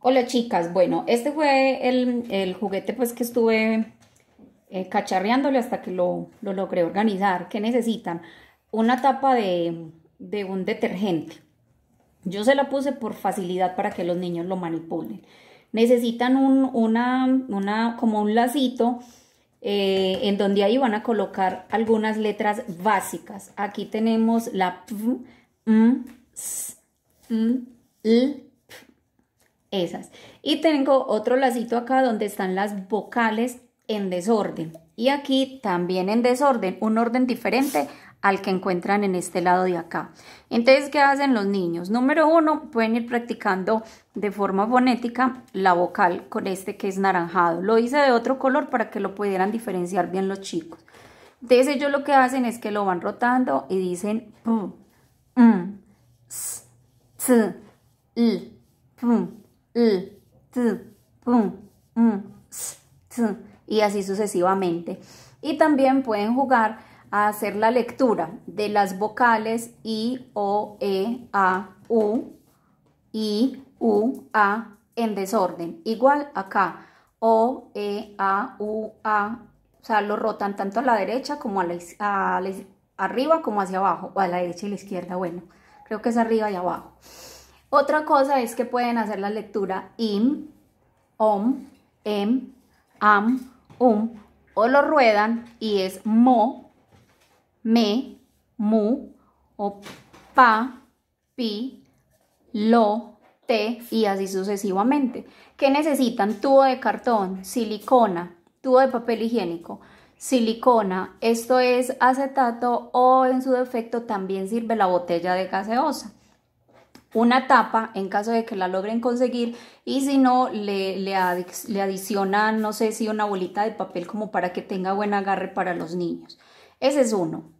Hola chicas, bueno, este fue el, juguete pues que estuve eh, cacharreándole hasta que lo, logré organizar. ¿Qué necesitan? Una tapa de, un detergente. Yo se la puse por facilidad para que los niños lo manipulen. Necesitan un, una, una, como un lacito eh, en donde ahí van a colocar algunas letras básicas. Aquí tenemos la P, M, S, M, L, esas. Y tengo otro lacito acá donde están las vocales en desorden. Y aquí también en desorden, un orden diferente al que encuentran en este lado de acá. Entonces, ¿qué hacen los niños? Número uno, pueden ir practicando de forma fonética la vocal con este que es naranjado. Lo hice de otro color para que lo pudieran diferenciar bien los chicos. Entonces, ellos lo que hacen es que lo van rotando y dicen pum, mm, s, l, y así sucesivamente. Y también pueden jugar a hacer la lectura de las vocales i, o, e, a, u, i, u, a en desorden. Igual acá, o, e, a, u, a, o sea, lo rotan tanto a la derecha como a la, izquierda arriba como hacia abajo, o a la derecha y la izquierda, bueno, creo que es arriba y abajo. Otra cosa es que pueden hacer la lectura im, om, em, am, um, o lo ruedan y es mo, me, mu, o pa, pi, lo, te y así sucesivamente. ¿Qué necesitan? Tubo de cartón, silicona, tubo de papel higiénico, silicona, esto es acetato o en su defecto también sirve la botella de gaseosa una tapa en caso de que la logren conseguir y si no le, le, adicionan no sé si una bolita de papel como para que tenga buen agarre para los niños. Ese es uno.